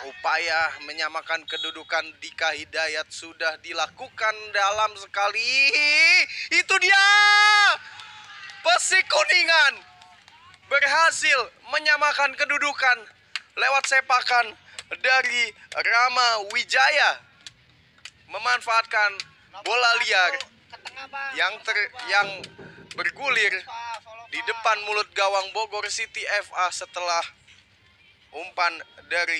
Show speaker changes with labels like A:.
A: Upaya menyamakan kedudukan Dika Hidayat sudah dilakukan dalam sekali. Itu dia! Kuningan berhasil menyamakan kedudukan lewat sepakan dari Rama Wijaya memanfaatkan bola liar yang ter yang bergulir di depan mulut gawang Bogor City FA setelah umpan dari